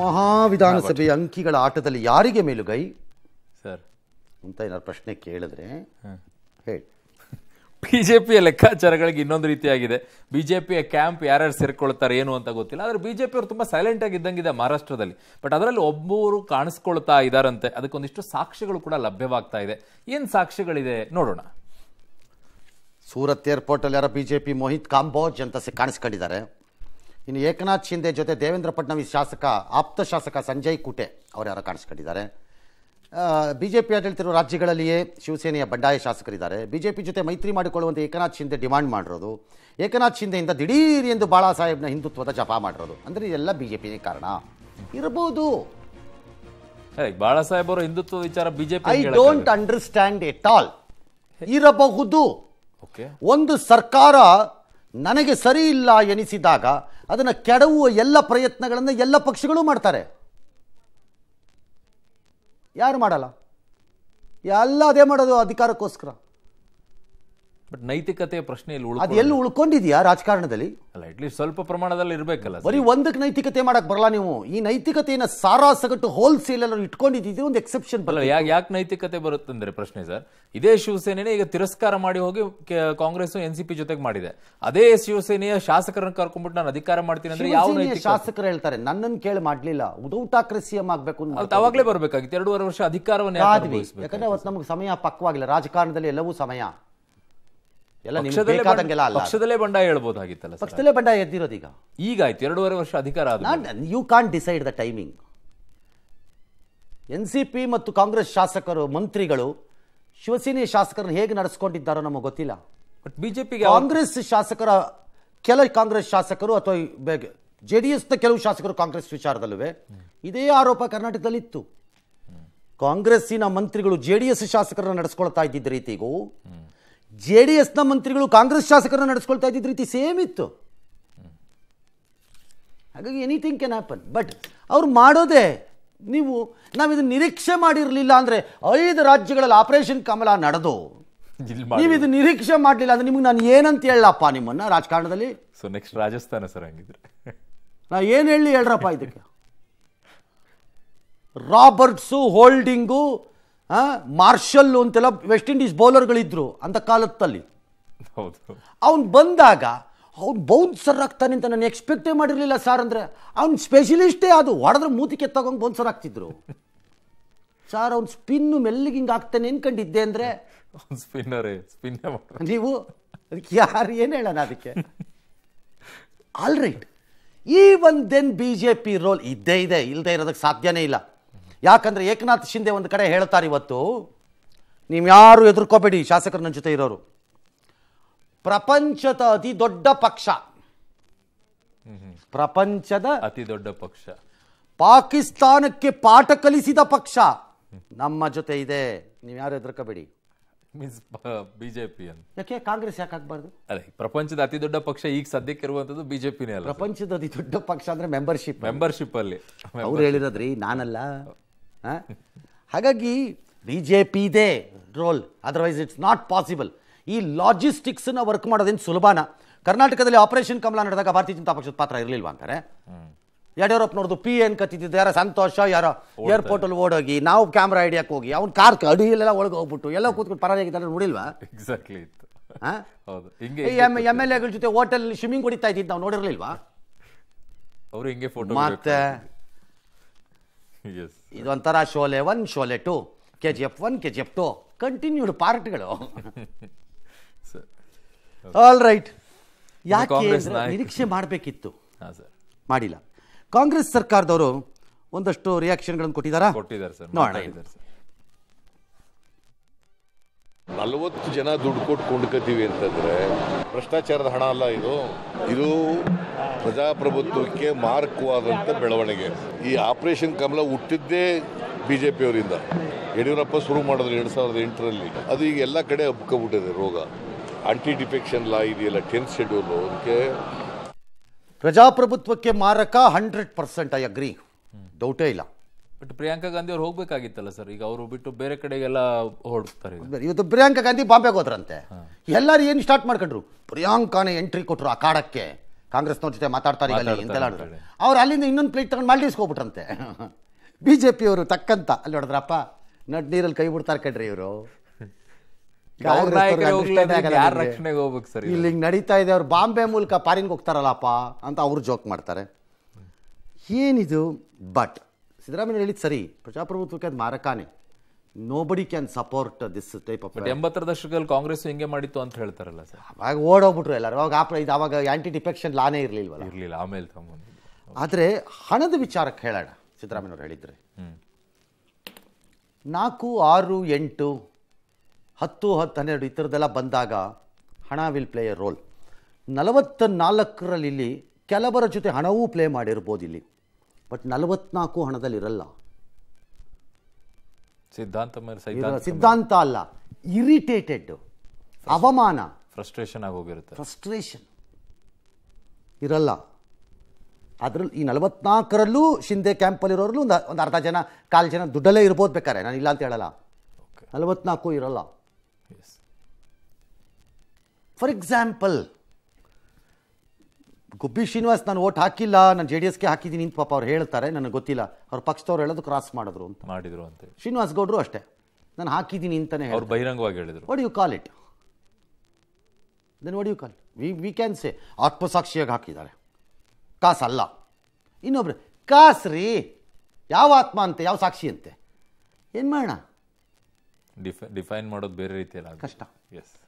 ಮಹಾವಿಧಾನಸಭೆ ಅಂಕಿಗಳ ಆಟದಲ್ಲಿ ಯಾರಿಗೆ ಮೇಲುಗೈ ಸರ್ ಅಂತ ಏನಾದ್ರು ಪ್ರಶ್ನೆ ಕೇಳಿದ್ರೆ ಹೇಳಿ ಬಿಜೆಪಿಯ ಲೆಕ್ಕಾಚಾರಗಳಿಗೆ ಇನ್ನೊಂದು ರೀತಿಯಾಗಿದೆ ಬಿಜೆಪಿಯ ಕ್ಯಾಂಪ್ ಯಾರ್ಯಾರು ಸೇರ್ಕೊಳ್ತಾರೆ ಏನು ಅಂತ ಗೊತ್ತಿಲ್ಲ ಆದರೆ ಬಿಜೆಪಿ ಅವರು ತುಂಬಾ ಸೈಲೆಂಟ್ ಆಗಿದ್ದಂಗಿದೆ ಮಹಾರಾಷ್ಟ್ರದಲ್ಲಿ ಬಟ್ ಅದರಲ್ಲಿ ಒಬ್ಬರು ಕಾಣಿಸ್ಕೊಳ್ತಾ ಇದ್ದಾರಂತೆ ಅದಕ್ಕೊಂದಿಷ್ಟು ಸಾಕ್ಷ್ಯಗಳು ಕೂಡ ಲಭ್ಯವಾಗ್ತಾ ಇದೆ ಏನು ಸಾಕ್ಷ್ಯಗಳಿದೆ ನೋಡೋಣ ಸೂರತ್ ಏರ್ಪೋರ್ಟ್ ಅಲ್ಲಿ ಯಾರ ಬಿಜೆಪಿ ಮೋಹಿತ್ ಕಾಂಬೋಜ್ ಅಂತ ಕಾಣಿಸ್ಕೊಂಡಿದ್ದಾರೆ ಇನ್ನು ಏಕನಾಥ್ ಶಿಂದೆ ಜೊತೆ ದೇವೇಂದ್ರ ಫಡ್ನವೀಸ್ ಶಾಸಕ ಆಪ್ತ ಶಾಸಕ ಸಂಜಯ್ ಕುಟೆ ಅವರು ಯಾರು ಕಾಣಿಸ್ಕೊಂಡಿದ್ದಾರೆ ಬಿ ಜೆ ಪಿ ಆಡಳಿತಿರುವ ರಾಜ್ಯಗಳಲ್ಲಿಯೇ ಶಿವಸೇನೆಯ ಬಂಡಾಯ ಶಾಸಕರಿದ್ದಾರೆ ಬಿ ಜೆ ಪಿ ಜೊತೆ ಮೈತ್ರಿ ಮಾಡಿಕೊಳ್ಳುವಂತೆ ಏಕನಾಥ್ ಶಿಂದೆ ಡಿಮಾಂಡ್ ಮಾಡಿರೋದು ಏಕನಾಥ್ ಶಿಂದೆಯಿಂದ ದಿಢೀರ್ ಎಂದು ಬಾಳಾ ಸಾಹೇಬ್ನ ಹಿಂದುತ್ವದ ಜಪ ಮಾಡಿರೋದು ಅಂದರೆ ಇದೆಲ್ಲ ಬಿ ಜೆ ಪಿನೇ ಕಾರಣ ಇರಬಹುದು ಬಾಳಾ ಸಾಹೇಬ್ ಹಿಂದುತ್ವ ವಿಚಾರ ಪಿ I don't understand at all ಇರಬಹುದು ಒಂದು ಸರ್ಕಾರ ನನಗೆ ಸರಿ ಇಲ್ಲ ಎನಿಸಿದಾಗ ಅದನ್ನು ಕೆಡವುವ ಎಲ್ಲ ಪ್ರಯತ್ನಗಳನ್ನು ಎಲ್ಲ ಪಕ್ಷಗಳು ಮಾಡ್ತಾರೆ ಯಾರು ಮಾಡಲ್ಲ ಎಲ್ಲ ಅದೇ ಮಾಡೋದು ಅಧಿಕಾರಕ್ಕೋಸ್ಕರ ಬಟ್ ನೈತಿಕತೆ ಪ್ರಶ್ನೆ ಇಲ್ಲಿ ಅದು ಎಲ್ಲಿ ಉಳ್ಕೊಂಡಿದ್ಯಾ ರಾಜಕಾರಣದಲ್ಲಿ ಅಲ್ಲ ಅಟ್ಲೀಸ್ಟ್ ಸ್ವಲ್ಪ ಪ್ರಮಾಣದಲ್ಲಿ ಇರಬೇಕಲ್ಲ ಬರೀ ಒಂದಕ್ಕೆ ನೈತಿಕತೆ ಮಾಡಕ್ ಬರಲ್ಲ ನೀವು ಈ ನೈತಿಕತೆಯನ್ನ ಸಾರಾ ಸಗಟು ಹೋಲ್ಸೇಲ್ ಅಲ್ಲಿ ಇಟ್ಕೊಂಡಿದ್ದೀರಿ ಒಂದು ಎಕ್ಸೆಪ್ಷನ್ ಬರಲ್ಲ ಯಾಕೆ ಯಾಕೆ ನೈತಿಕತೆ ಬರುತ್ತಂದ್ರೆ ಪ್ರಶ್ನೆ ಸರ್ ಇದೇ ಶಿವಸೇನೆ ಈಗ ತಿರಸ್ಕಾರ ಮಾಡಿ ಹೋಗಿ ಕಾಂಗ್ರೆಸ್ ಎನ್ ಸಿ ಪಿ ಜೊತೆಗೆ ಮಾಡಿದೆ ಅದೇ ಶಿವಸೇನೆಯ ಶಾಸಕರನ್ನ ಕರ್ಕೊಂಡ್ಬಿಟ್ಟು ನಾನು ಅಧಿಕಾರ ಮಾಡ್ತೀನಿ ಅಂದ್ರೆ ಯಾವ ಶಾಸಕರು ಹೇಳ್ತಾರೆ ನನ್ನನ್ನು ಕೇಳಿ ಮಾಡ್ಲಿಲ್ಲ ಉದ್ಧವ್ ಠಾಕ್ರೆ ಆಗ್ಬೇಕು ಅವಾಗಲೇ ಬರಬೇಕಾಗಿತ್ತು ಎರಡೂವರೆ ವರ್ಷ ಅಧಿಕಾರವನ್ನು ಯಾಕಂದ್ರೆ ಅವತ್ತು ನಮ್ಗೆ ಸಮಯ ಪಕ್ವಾಗಿಲ್ಲ ರಾಜಕಾರಣದಲ್ಲಿ ಎಲ್ಲವೂ ಸಮಯ ಎಲ್ಲ ಪಕ್ಷದಲ್ಲೇ ಬಂಡಾಯ ಹೇಳ್ಬೋದಾಗಿತ್ತಲ್ಲ ಪಕ್ಷದಲ್ಲೇ ಬಂಡಾಯ ಎದ್ದಿರೋದು ಈಗ ಈಗ ಆಯ್ತು ಎರಡೂವರೆ ವರ್ಷ ಅಧಿಕಾರ you can decide the timing N C P ಮತ್ತು ಕಾಂಗ್ರೆಸ್ ಶಾಸಕರು ಮಂತ್ರಿಗಳು ಶಿವಸೇನೆ ಶಾಸಕರನ್ನು ಹೇಗೆ ನಡೆಸ್ಕೊಂಡಿದ್ದಾರೋ ನಮಗೆ ಗೊತ್ತಿಲ್ಲ ಬಟ್ ಬಿಜೆಪಿಗೆ ಕಾಂಗ್ರೆಸ್ ಶಾಸಕರ ಕೆಲ ಕಾಂಗ್ರೆಸ್ ಶಾಸಕರು ಅಥವಾ ಜೆ ಡಿ ಎಸ್ನ ಕೆಲವು ಶಾಸಕರು ಕಾಂಗ್ರೆಸ್ ವಿಚಾರದಲ್ಲೂ ಇದೇ ಆರೋಪ ಕರ್ನಾಟಕದಲ್ಲಿತ್ತು ಇತ್ತು ಕಾಂಗ್ರೆಸ್ಸಿನ ಮಂತ್ರಿಗಳು ಜೆ ಡಿ ಎಸ್ ಶಾಸಕರನ್ನು ನಡೆಸ್ಕೊಳ್ತಾ ಇದ್ದಿದ್ದ ರೀತಿಗೂ ಜೆ ಡಿ ಎಸ್ನ ಮಂತ್ರಿಗಳು ಕಾಂಗ್ರೆಸ್ ಶಾಸಕರನ್ನ ನಡೆಸ್ಕೊಳ್ತಾ ಇದ್ದಿದ್ದ ರೀತಿ ಸೇಮ್ ಇತ್ತು ಹಾಗಾಗಿ ಎನಿಥಿಂಗ್ ಕ್ಯಾನ್ ಹ್ಯಾಪನ್ ಬಟ್ ಅವ್ರು ಮಾಡೋದೇ ನೀವು ನಾವು ಇದನ್ನು ನಿರೀಕ್ಷೆ ಮಾಡಿರಲಿಲ್ಲ ಅಂದರೆ ಐದು ರಾಜ್ಯಗಳಲ್ಲಿ ಆಪರೇಷನ್ ಕಮಲ ನಡೆದು ನೀವು ಇದು ನಿರೀಕ್ಷೆ ಮಾಡಲಿಲ್ಲ ಅಂದ್ರೆ ನಿಮಗೆ ನಾನು ಏನಂತ ಹೇಳಪ್ಪ ನಿಮ್ಮನ್ನು ರಾಜಕಾರಣದಲ್ಲಿ ಸೊ ನೆಕ್ಸ್ಟ್ ರಾಜಸ್ಥಾನ ಸರ್ ಹಂಗಿದ್ರೆ ನಾ ಏನು ಹೇಳಿ ಹೇಳ್ರಪ್ಪ ಇದಕ್ಕೆ ರಾಬರ್ಟ್ಸು ಹೋಲ್ಡಿಂಗು ಮಾರ್ಷಲ್ ಅಂತೆಲ್ಲ ವೆಸ್ಟ್ ಇಂಡೀಸ್ ಬೌಲರ್ಗಳಿದ್ರು ಅಂತ ಕಾಲದಲ್ಲಿ ಹೌದು ಅವ್ನು ಬಂದಾಗ ಅವ್ನು ಬೌನ್ಸರ್ ಆಗ್ತಾನೆ ಅಂತ ನಾನು ಎಕ್ಸ್ಪೆಕ್ಟೇ ಮಾಡಿರಲಿಲ್ಲ ಸರ್ ಅಂದರೆ ಅವ್ನು ಸ್ಪೆಷಲಿಸ್ಟೇ ಅದು ಹೊಡೆದ್ರೆ ಮೂತಿಕೆ ತಗೊಂಡು ಬೌನ್ಸರ್ ಆಗ್ತಿದ್ರು ಸರ್ ಅವ್ನು ಸ್ಪಿನ್ನು ಮೆಲ್ಲಿಗೆ ಹಿಂಗೆ ಆಗ್ತಾನೆ ಕಂಡಿದ್ದೆ ಅಂದರೆ ಸ್ಪಿನ್ನರೇ ಸ್ಪಿನ್ ನೀವು ಅದಕ್ಕೆ ಯಾರು ಏನು ಹೇಳೋಣ ಅದಕ್ಕೆ ಆಲ್ ರೈಟ್ ಈ one then B J P role ಇದ್ದೇ ಇದೆ ಇಲ್ಲದೆ ಇರೋದಕ್ಕೆ ಸಾಧ್ಯನೇ ಇಲ್ಲ ಯಾಕಂದರೆ ಏಕನಾಥ್ ಶಿಂದೆ ಒಂದು ಕಡೆ ಹೇಳ್ತಾರೆ ಇವತ್ತು ನೀವು ಯಾರು ಎದುರ್ಕೋಬೇಡಿ ಶಾಸಕರ ನನ್ನ ಜೊತೆ ಇರೋರು ಪ್ರಪಂಚದ ಅತಿ ದೊಡ್ಡ ಪಕ್ಷ ಪ್ರಪಂಚದ ಅತಿ ದೊಡ್ಡ ಪಕ್ಷ ಪಾಕಿಸ್ತಾನಕ್ಕೆ ಪಾಠ ಕಲಿಸಿದ ಪಕ್ಷ ನಮ್ಮ ಜೊತೆ ಇದೆ ನೀವು ಯಾರು ಎದುರ್ಕೋಬೇಡಿ ಮೀನ್ಸ್ ಬಿಜೆಪಿ ಯಾಕೆ ಕಾಂಗ್ರೆಸ್ ಯಾಕೆ ಆಗ್ಬಾರ್ದು ಅದೇ ಪ್ರಪಂಚದ ಅತಿ ದೊಡ್ಡ ಪಕ್ಷ ಈಗ ಸದ್ಯಕ್ಕೆ ಇರುವಂತದ್ದು ಬಿಜೆಪಿನೇ ಅಲ್ಲ ಪ್ರಪಂಚದ ಅತಿ ದೊಡ್ಡ ಪಕ್ಷ ಅಂದ್ರೆ ಮೆಂಬರ್ಶಿಪ್ ಮೆಂಬರ್ಶಿಪ್ ಅಲ್ಲಿ ಅವ್ರು ಹೇಳಿರೋದ್ರಿ ನಾನಲ್ಲ ಹಾಗಾಗಿ ಬಿ ಜೆ ಪಿ ಇದೆ role otherwise it's not possible ಈ ಲಾಜಿಸ್ಟಿಕ್ಸನ್ನ ವರ್ಕ್ ಮಾಡೋದೇನು ಸುಲಭನ ಕರ್ನಾಟಕದಲ್ಲಿ ಆಪರೇಷನ್ ಕಮಲ ನಡೆದಾಗ ಭಾರತೀಯ ಜನತಾ ಪಕ್ಷದ ಪಾತ್ರ ಇರಲಿಲ್ವ ಅಂತಾರೆ ನೋಡಿದ್ರು ಪಿ ಎನ್ ಕತ್ತಿದ್ದಿದ್ದು ಯಾರೋ ಸಂತೋಷ ಯಾರೋ ಏರ್ಪೋರ್ಟಲ್ಲಿ ಓಡೋಗಿ ನಾವು ಕ್ಯಾಮ್ರಾ ಹಿಡಿಯಕ್ಕೆ ಹೋಗಿ ಅವ್ನ ಕಾರ್ ಅಡಿಯಲ್ಲೆಲ್ಲ ಒಳಗೆ ಹೋಗ್ಬಿಟ್ಟು ಎಲ್ಲ ಕೂತ್ಕೊಂಡು ಪರಾರಿಯಾಗಿದ್ದಾರೆ ನೋಡಿಲ್ವಾ ಎಕ್ಸಾಕ್ಟ್ಲಿ ಇತ್ತು ಎಮ್ ಎಮ್ ಎಲ್ ಎಗಳ ಜೊತೆ ಹೋಟೆಲ್ ಸ್ವಿಮ್ಮಿಂಗ್ ಹೊಡಿತಾ ಇದ್ದಿದ್ದು ನಾವು ನೋಡಿರಲಿಲ್ವಾ ಅವರು ಹಿಂಗೆ ಫೋಟೋ ಮತ್ತೆ ಇದು ಒಂಥರ Sholay one Sholay two K G F one K G F two continued ಪಾರ್ಟ್ಗಳು ಆಲ್ ರೈಟ್ ಯಾಕೆ ನಿರೀಕ್ಷೆ ಮಾಡಬೇಕಿತ್ತು ಮಾಡಿಲ್ಲ ಕಾಂಗ್ರೆಸ್ ಸರ್ಕಾರದವರು ಒಂದಷ್ಟು ರಿಯಾಕ್ಷನ್ಗಳನ್ನು ಕೊಟ್ಟಿದ್ದಾರಾ ನೋಡೋಣ ನಲವತ್ತು ಜನ ದುಡ್ಡು ಕೊಟ್ಟು ಕೊಂಡ್ಕೊತೀವಿ ಅಂತಂದರೆ ಭ್ರಷ್ಟಾಚಾರದ ಹಣ ಅಲ್ಲ ಇದು ಇದು ಪ್ರಜಾಪ್ರಭುತ್ವಕ್ಕೆ ಮಾರಕವಾದಂಥ ಬೆಳವಣಿಗೆ ಈ ಆಪರೇಷನ್ ಕಮಲ ಹುಟ್ಟಿದ್ದೇ ಬಿ ಜೆ ಪಿಯವರಿಂದ ಯಡಿಯೂರಪ್ಪ ಶುರು ಮಾಡಿದ್ರು ಎರಡು ಸಾವಿರದ ಎಂಟರಲ್ಲಿ ಅದು ಈಗ ಎಲ್ಲ ಕಡೆ ಹಬ್ಕೊಬಿಟ್ಟಿದೆ ರೋಗ ಆಂಟಿ ಡಿಫೆಕ್ಷನ್ ಲಾ ಇದೆಯಲ್ಲ ಟೆಂತ್ ಶೆಡ್ಯೂಲ್ ಅದಕ್ಕೆ ಪ್ರಜಾಪ್ರಭುತ್ವಕ್ಕೆ ಮಾರಕ ಹಂಡ್ರೆಡ್ ಪರ್ಸೆಂಟ್ ಐ ಅಗ್ರಿ ಡೌಟೇ ಇಲ್ಲ ಬಟ್ ಪ್ರಿಯಾಂಕಾ ಗಾಂಧಿ ಅವ್ರು ಹೋಗ್ಬೇಕಾಗಿತ್ತಲ್ಲ ಸರ್ ಈಗ ಅವರು ಬಿಟ್ಟು ಬೇರೆ ಕಡೆಗೆಲ್ಲ ಹೊರಡ್ತಾರೆ ಇವತ್ತು ಪ್ರಿಯಾಂಕಾ ಗಾಂಧಿ ಬಾಂಬೆಗೆ ಹೋದ್ರಂತೆ ಎಲ್ಲರೂ ಏನು ಸ್ಟಾರ್ಟ್ ಮಾಡ್ಕೊಂಡ್ರು ಪ್ರಿಯಾಂಕಾನೇ ಎಂಟ್ರಿ ಕೊಟ್ಟರು ಆ ಕಾಡಕ್ಕೆ ಕಾಂಗ್ರೆಸ್ನವ್ರ ಜೊತೆ ಮಾತಾಡ್ತಾರೆ ಅಂತೆಲ್ಲ ಅವ್ರು ಅಲ್ಲಿಂದ ಇನ್ನೊಂದು ಪ್ಲೇಟ್ ತಗೊಂಡು ಮಾಲ್ಡೀವ್ಸ್ಗೆ ಹೋಗ್ಬಿಟ್ರಂತೆ ಬಿ ಜೆ ಅವರು ತಕ್ಕಂತ ಅಲ್ಲಿ ಹೊಡೆದ್ರಪ್ಪ ನಡ್ ನೀರಲ್ಲಿ ಕೈ ಬಿಡ್ತಾರೆ ಕಣ್ರಿ ಇವರು ಇಲ್ಲಿ ಹಿಂಗೆ ನಡೀತಾ ಇದೆ ಅವ್ರು ಬಾಂಬೆ ಮೂಲಕ ಪಾರಿನ್ಗೆ ಹೋಗ್ತಾರಲ್ಲಪ್ಪ ಅಂತ ಅವ್ರು ಜೋಕ್ ಮಾಡ್ತಾರೆ ಏನಿದು ಬಟ್ ಸಿದ್ದರಾಮಯ್ಯ ಹೇಳಿದ್ದು ಸರಿ ಪ್ರಜಾಪ್ರಭುತ್ವಕ್ಕೆ ಅದು ಮಾರಕಾನೆ nobody can support this type of ಎಂಬತ್ತರ ದಶಕದಲ್ಲಿ ಕಾಂಗ್ರೆಸ್ ಹಿಂಗೆ ಮಾಡಿತ್ತು ಅಂತ ಹೇಳ್ತಾರಲ್ಲ ಸರ್ ಅವಾಗ ಓಡೋಗ್ಬಿಟ್ರು ಎಲ್ಲರೂ ಅವಾಗ ಇದು ಅವಾಗ ಆ್ಯಂಟಿ ಡಿಫೆಕ್ಷನ್ ಲಾನೇ ಇರಲಿಲ್ಲ ಇರಲಿಲ್ಲ ಆಮೇಲೆ ಆದರೆ ಹಣದ ವಿಚಾರಕ್ಕೆ ಹೇಳೋಣ ಸಿದ್ದರಾಮಯ್ಯವ್ರು ಹೇಳಿದ್ರೆ ನಾಲ್ಕು ಆರು ಎಂಟು ಹತ್ತು ಹತ್ತು ಹನ್ನೆರಡು ಈ ಥರದ್ದೆಲ್ಲ ಬಂದಾಗ ಹಣ ವಿಲ್ ಪ್ಲೇ ಎ ರೋಲ್ ನಲವತ್ತ ನಾಲ್ಕರಲ್ಲಿ ಇಲ್ಲಿ ಕೆಲವರ ಜೊತೆ ಹಣವೂ ಪ್ಲೇ ಮಾಡಿರ್ಬೋದು ಇಲ್ಲಿ ಬಟ್ ನಲವತ್ನಾಲ್ಕು ಹಣದಲ್ಲಿರಲ್ಲ ಸಿದ್ಧಾಂತ ಸಿದ್ಧಾಂತ ಅಲ್ಲ ಇರಿಟೇಟೆಡ್ ಅವಮಾನ ಫ್ರಸ್ಟ್ರೇಷನ್ ಆಗೋಗಿರುತ್ತೆ ಫ್ರಸ್ಟ್ರೇಷನ್ ಇರಲ್ಲ ಅದರಲ್ಲಿ ಈ ನಲವತ್ನಾಲ್ಕರಲ್ಲೂ ಶಿಂದೆ ಕ್ಯಾಂಪಲ್ಲಿರೋರಲ್ಲೂ ಒಂದು ಒಂದು ಅರ್ಧ ಜನ ಕಾಲು ಜನ ದುಡ್ಡಲ್ಲೇ ಇರ್ಬೋದು ಬೇಕಾರೆ ನಾನು ಇಲ್ಲ ಅಂತ ಹೇಳಲ್ಲ ನಲವತ್ನಾಲ್ಕು ಇರಲ್ಲ ಫಾರ್ ಎಕ್ಸಾಂಪಲ್ ಗುಬ್ಬಿ ಶ್ರೀನಿವಾಸ್ ನಾನು ಓಟ್ ಹಾಕಿಲ್ಲ ನಾನು ಜೆ ಡಿ ಎಸ್ಗೆ ಹಾಕಿದ್ದೀನಿ ಅಂತ ಪಾಪ ಅವ್ರು ಹೇಳ್ತಾರೆ ನನಗೆ ಗೊತ್ತಿಲ್ಲ ಅವ್ರ ಪಕ್ಷದವ್ರು ಹೇಳೋದು ಕ್ರಾಸ್ ಮಾಡಿದ್ರು ಅಂತ ಮಾಡಿದ್ರು ಅಂತ ಶ್ರೀನಿವಾಸ್ ಗೌಡರು ಅಷ್ಟೇ ನಾನು ಹಾಕಿದ್ದೀನಿ ಅಂತಲೇ ಅವ್ರು ಬಹಿರಂಗವಾಗಿ ಹೇಳಿದ್ರು what you call it then what you call we we can say ಆತ್ಮಸಾಕ್ಷಿಯಾಗಿ ಹಾಕಿದ್ದಾರೆ ಕಾಸಲ್ಲ ಇನ್ನೊಬ್ರು ಕಾಸ್ ರೀ ಯಾವ ಆತ್ಮ ಅಂತೆ ಯಾವ ಸಾಕ್ಷಿ ಅಂತೆ ಏನು ಮಾಡೋಣ ಡಿಫೈನ್ ಮಾಡೋದು ಬೇರೆ ರೀತಿಯಲ್ಲ ಕಷ್ಟ ಎಸ್